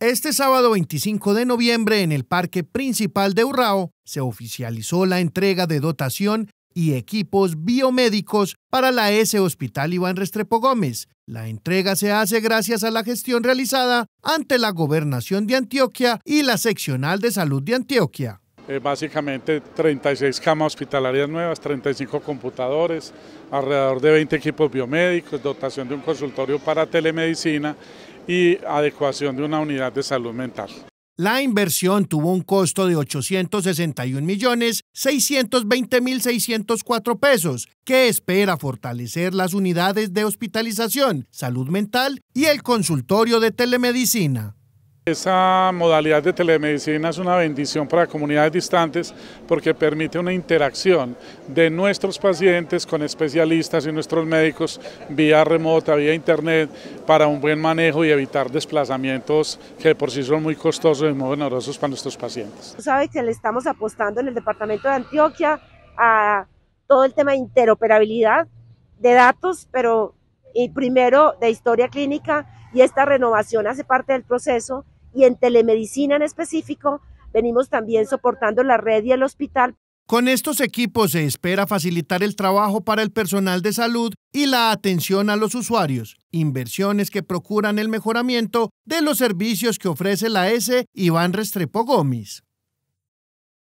Este sábado 25 de noviembre en el Parque Principal de Urrao se oficializó la entrega de dotación y equipos biomédicos para la S Hospital Iván Restrepo Gómez. La entrega se hace gracias a la gestión realizada ante la Gobernación de Antioquia y la Seccional de Salud de Antioquia. Eh, básicamente 36 camas hospitalarias nuevas, 35 computadores, alrededor de 20 equipos biomédicos, dotación de un consultorio para telemedicina y adecuación de una unidad de salud mental. La inversión tuvo un costo de 861 millones 620 mil 604 pesos, que espera fortalecer las unidades de hospitalización, salud mental y el consultorio de telemedicina. Esa modalidad de telemedicina es una bendición para comunidades distantes porque permite una interacción de nuestros pacientes con especialistas y nuestros médicos vía remota, vía internet, para un buen manejo y evitar desplazamientos que por sí son muy costosos y muy onerosos para nuestros pacientes. Sabe que le estamos apostando en el departamento de Antioquia a todo el tema de interoperabilidad de datos, pero y primero de historia clínica y esta renovación hace parte del proceso y en telemedicina en específico venimos también soportando la red y el hospital. Con estos equipos se espera facilitar el trabajo para el personal de salud y la atención a los usuarios, inversiones que procuran el mejoramiento de los servicios que ofrece la S. Iván Restrepo Gómez.